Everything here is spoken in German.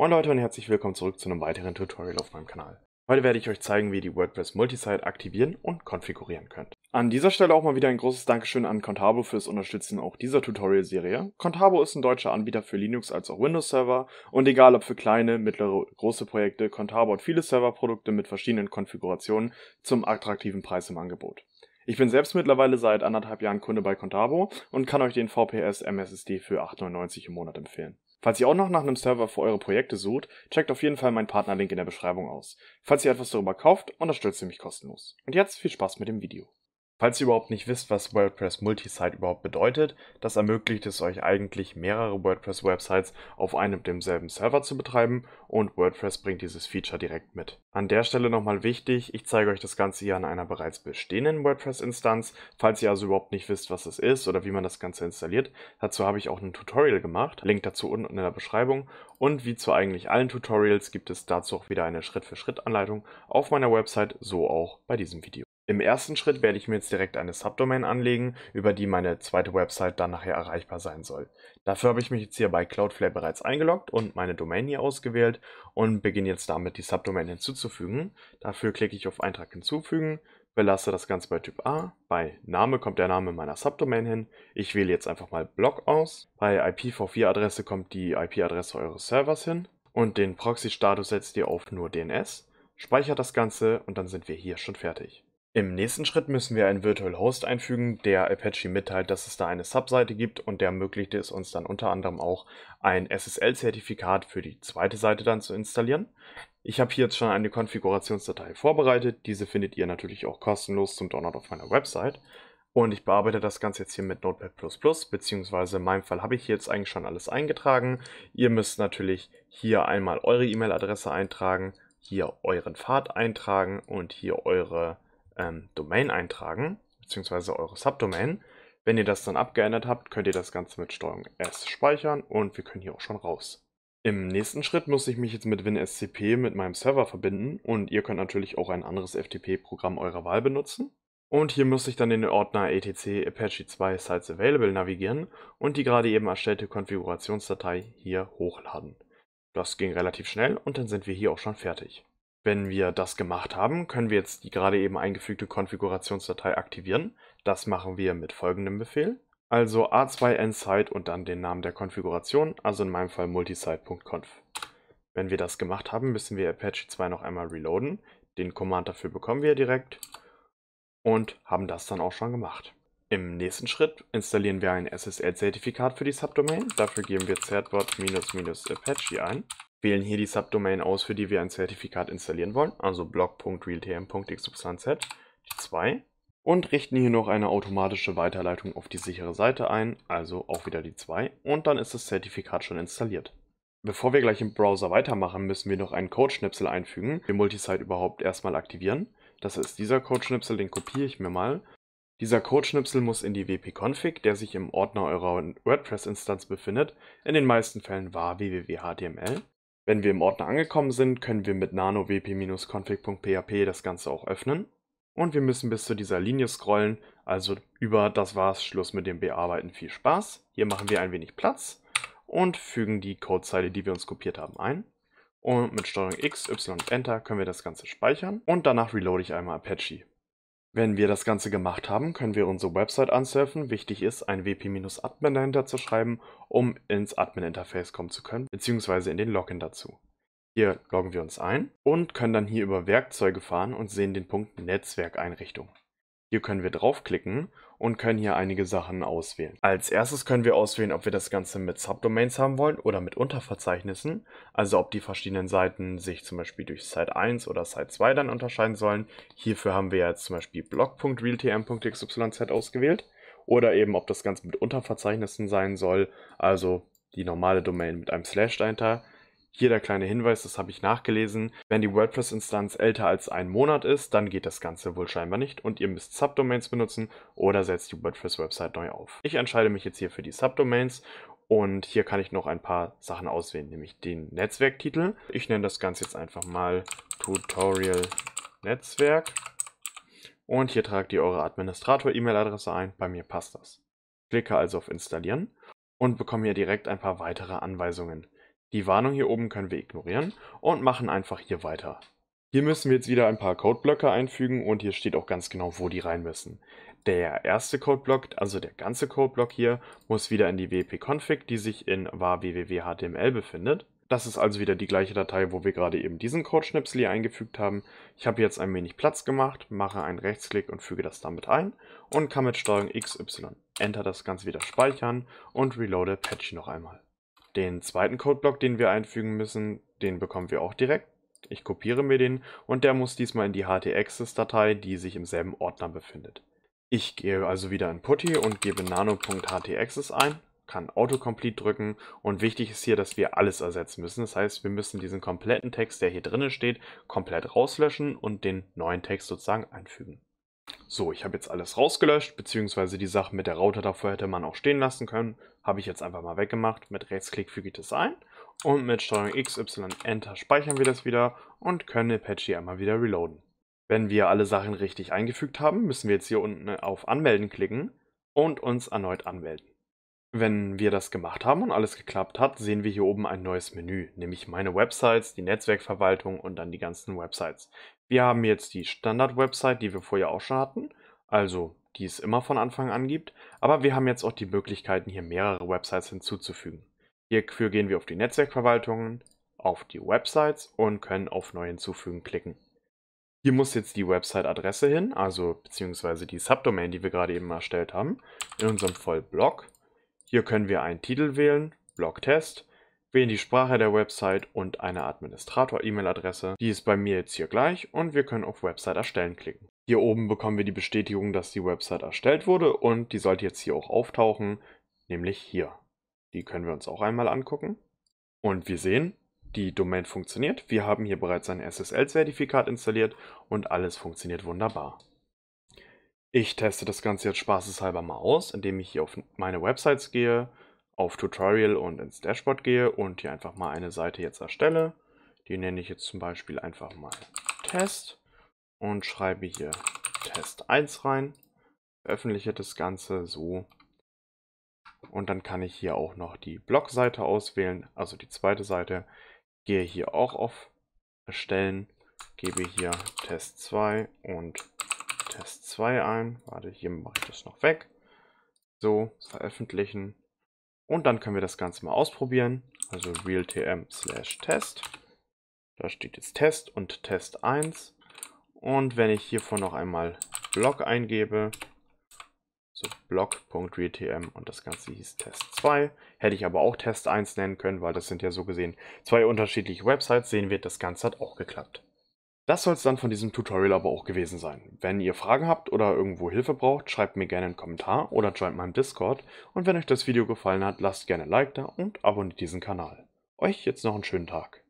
Moin Leute und herzlich willkommen zurück zu einem weiteren Tutorial auf meinem Kanal. Heute werde ich euch zeigen, wie ihr die WordPress Multisite aktivieren und konfigurieren könnt. An dieser Stelle auch mal wieder ein großes Dankeschön an Contabo fürs Unterstützen auch dieser Tutorial-Serie. Contabo ist ein deutscher Anbieter für Linux als auch Windows-Server und egal ob für kleine, mittlere, große Projekte, Contabo hat viele Serverprodukte mit verschiedenen Konfigurationen zum attraktiven Preis im Angebot. Ich bin selbst mittlerweile seit anderthalb Jahren Kunde bei Contabo und kann euch den VPS MSSD für 8,99 im Monat empfehlen. Falls ihr auch noch nach einem Server für eure Projekte sucht, checkt auf jeden Fall meinen Partnerlink in der Beschreibung aus. Falls ihr etwas darüber kauft, unterstützt ihr mich kostenlos. Und jetzt viel Spaß mit dem Video. Falls ihr überhaupt nicht wisst, was WordPress Multisite überhaupt bedeutet, das ermöglicht es euch eigentlich, mehrere WordPress-Websites auf einem demselben Server zu betreiben und WordPress bringt dieses Feature direkt mit. An der Stelle nochmal wichtig, ich zeige euch das Ganze hier an einer bereits bestehenden WordPress-Instanz. Falls ihr also überhaupt nicht wisst, was das ist oder wie man das Ganze installiert, dazu habe ich auch ein Tutorial gemacht, Link dazu unten in der Beschreibung. Und wie zu eigentlich allen Tutorials gibt es dazu auch wieder eine Schritt-für-Schritt-Anleitung auf meiner Website, so auch bei diesem Video. Im ersten Schritt werde ich mir jetzt direkt eine Subdomain anlegen, über die meine zweite Website dann nachher erreichbar sein soll. Dafür habe ich mich jetzt hier bei Cloudflare bereits eingeloggt und meine Domain hier ausgewählt und beginne jetzt damit die Subdomain hinzuzufügen. Dafür klicke ich auf Eintrag hinzufügen, belasse das Ganze bei Typ A, bei Name kommt der Name meiner Subdomain hin, ich wähle jetzt einfach mal Blog aus, bei IPv4-Adresse kommt die IP-Adresse eures Servers hin und den Proxy-Status setzt ihr auf nur DNS, speichert das Ganze und dann sind wir hier schon fertig. Im nächsten Schritt müssen wir einen Virtual Host einfügen, der Apache mitteilt, dass es da eine Subseite gibt und der ermöglicht es uns dann unter anderem auch ein SSL-Zertifikat für die zweite Seite dann zu installieren. Ich habe hier jetzt schon eine Konfigurationsdatei vorbereitet, diese findet ihr natürlich auch kostenlos zum Download auf meiner Website. Und ich bearbeite das Ganze jetzt hier mit Notepad++, beziehungsweise in meinem Fall habe ich jetzt eigentlich schon alles eingetragen. Ihr müsst natürlich hier einmal eure E-Mail-Adresse eintragen, hier euren Pfad eintragen und hier eure ähm, Domain eintragen, beziehungsweise eure Subdomain. Wenn ihr das dann abgeändert habt, könnt ihr das Ganze mit Strg S speichern und wir können hier auch schon raus. Im nächsten Schritt muss ich mich jetzt mit WinSCP mit meinem Server verbinden und ihr könnt natürlich auch ein anderes FTP-Programm eurer Wahl benutzen. Und hier muss ich dann in den Ordner etc Apache 2 Sites Available navigieren und die gerade eben erstellte Konfigurationsdatei hier hochladen. Das ging relativ schnell und dann sind wir hier auch schon fertig. Wenn wir das gemacht haben, können wir jetzt die gerade eben eingefügte Konfigurationsdatei aktivieren. Das machen wir mit folgendem Befehl. Also a2nsite und dann den Namen der Konfiguration, also in meinem Fall multisite.conf. Wenn wir das gemacht haben, müssen wir Apache 2 noch einmal reloaden. Den Command dafür bekommen wir direkt und haben das dann auch schon gemacht. Im nächsten Schritt installieren wir ein SSL-Zertifikat für die Subdomain. Dafür geben wir certbot-apache ein wählen hier die Subdomain aus, für die wir ein Zertifikat installieren wollen, also blog.realtm.xyz, die 2, und richten hier noch eine automatische Weiterleitung auf die sichere Seite ein, also auch wieder die 2, und dann ist das Zertifikat schon installiert. Bevor wir gleich im Browser weitermachen, müssen wir noch einen Codeschnipsel einfügen, den Multisite überhaupt erstmal aktivieren. Das ist dieser Codeschnipsel, den kopiere ich mir mal. Dieser Codeschnipsel muss in die wp-config, der sich im Ordner eurer WordPress-Instanz befindet, in den meisten Fällen war www.html, wenn wir im Ordner angekommen sind, können wir mit nano wp-config.php das Ganze auch öffnen. Und wir müssen bis zu dieser Linie scrollen, also über das war's, Schluss mit dem Bearbeiten, viel Spaß. Hier machen wir ein wenig Platz und fügen die Codezeile, die wir uns kopiert haben, ein. Und mit STRG X, Y und Enter können wir das Ganze speichern und danach reloade ich einmal Apache. Wenn wir das Ganze gemacht haben, können wir unsere Website ansurfen. Wichtig ist, ein wp-admin dahinter zu schreiben, um ins Admin-Interface kommen zu können, beziehungsweise in den Login dazu. Hier loggen wir uns ein und können dann hier über Werkzeuge fahren und sehen den Punkt Netzwerkeinrichtung. Hier können wir draufklicken und können hier einige Sachen auswählen. Als erstes können wir auswählen, ob wir das Ganze mit Subdomains haben wollen oder mit Unterverzeichnissen. Also ob die verschiedenen Seiten sich zum Beispiel durch Site 1 oder Site 2 dann unterscheiden sollen. Hierfür haben wir jetzt zum Beispiel blog.realtm.xyz ausgewählt. Oder eben, ob das Ganze mit Unterverzeichnissen sein soll, also die normale Domain mit einem Slash dahinter hier der kleine Hinweis, das habe ich nachgelesen. Wenn die WordPress-Instanz älter als ein Monat ist, dann geht das Ganze wohl scheinbar nicht und ihr müsst Subdomains benutzen oder setzt die WordPress-Website neu auf. Ich entscheide mich jetzt hier für die Subdomains und hier kann ich noch ein paar Sachen auswählen, nämlich den Netzwerktitel. Ich nenne das Ganze jetzt einfach mal Tutorial Netzwerk. Und hier tragt ihr eure Administrator-E-Mail-Adresse ein. Bei mir passt das. Klicke also auf Installieren und bekomme hier direkt ein paar weitere Anweisungen. Die Warnung hier oben können wir ignorieren und machen einfach hier weiter. Hier müssen wir jetzt wieder ein paar Codeblöcke einfügen und hier steht auch ganz genau, wo die rein müssen. Der erste Codeblock, also der ganze Codeblock hier, muss wieder in die wp-config, die sich in var www.html befindet. Das ist also wieder die gleiche Datei, wo wir gerade eben diesen Code-Schnipsel hier eingefügt haben. Ich habe jetzt ein wenig Platz gemacht, mache einen Rechtsklick und füge das damit ein und kann mit STRG XY Enter das Ganze wieder speichern und reloade Apache noch einmal. Den zweiten Codeblock, den wir einfügen müssen, den bekommen wir auch direkt. Ich kopiere mir den und der muss diesmal in die htaccess-Datei, die sich im selben Ordner befindet. Ich gehe also wieder in PuTTY und gebe nano.htaccess ein, kann Autocomplete drücken und wichtig ist hier, dass wir alles ersetzen müssen. Das heißt, wir müssen diesen kompletten Text, der hier drin steht, komplett rauslöschen und den neuen Text sozusagen einfügen. So, ich habe jetzt alles rausgelöscht, beziehungsweise die Sache mit der Router davor hätte man auch stehen lassen können. Habe ich jetzt einfach mal weggemacht. Mit Rechtsklick füge ich das ein und mit STRG XY Enter speichern wir das wieder und können Apache einmal wieder reloaden. Wenn wir alle Sachen richtig eingefügt haben, müssen wir jetzt hier unten auf Anmelden klicken und uns erneut anmelden. Wenn wir das gemacht haben und alles geklappt hat, sehen wir hier oben ein neues Menü, nämlich meine Websites, die Netzwerkverwaltung und dann die ganzen Websites. Wir haben jetzt die Standard-Website, die wir vorher auch schon hatten, also die es immer von Anfang an gibt, aber wir haben jetzt auch die Möglichkeiten, hier mehrere Websites hinzuzufügen. Hierfür gehen wir auf die Netzwerkverwaltungen, auf die Websites und können auf Neu hinzufügen klicken. Hier muss jetzt die Website-Adresse hin, also beziehungsweise die Subdomain, die wir gerade eben erstellt haben, in unserem Fall Blog. Hier können wir einen Titel wählen, Blog-Test, wählen die Sprache der Website und eine Administrator-E-Mail-Adresse. Die ist bei mir jetzt hier gleich und wir können auf Website erstellen klicken. Hier oben bekommen wir die Bestätigung, dass die Website erstellt wurde und die sollte jetzt hier auch auftauchen, nämlich hier. Die können wir uns auch einmal angucken. Und wir sehen, die Domain funktioniert. Wir haben hier bereits ein SSL-Zertifikat installiert und alles funktioniert wunderbar. Ich teste das Ganze jetzt spaßeshalber mal aus, indem ich hier auf meine Websites gehe, auf Tutorial und ins Dashboard gehe und hier einfach mal eine Seite jetzt erstelle. Die nenne ich jetzt zum Beispiel einfach mal Test und schreibe hier Test 1 rein. Öffentliche das Ganze so. Und dann kann ich hier auch noch die Blogseite auswählen, also die zweite Seite. Gehe hier auch auf Erstellen, gebe hier Test 2 und Test 2 ein. Warte, hier mache ich das noch weg. So, veröffentlichen. Und dann können wir das Ganze mal ausprobieren. Also realtm slash test. Da steht jetzt Test und Test 1. Und wenn ich hiervon noch einmal Block eingebe, so blog.realtm und das Ganze hieß Test 2. Hätte ich aber auch Test 1 nennen können, weil das sind ja so gesehen zwei unterschiedliche Websites. Sehen wir, das Ganze hat auch geklappt. Das soll es dann von diesem Tutorial aber auch gewesen sein. Wenn ihr Fragen habt oder irgendwo Hilfe braucht, schreibt mir gerne einen Kommentar oder joint meinem Discord und wenn euch das Video gefallen hat, lasst gerne ein Like da und abonniert diesen Kanal. Euch jetzt noch einen schönen Tag.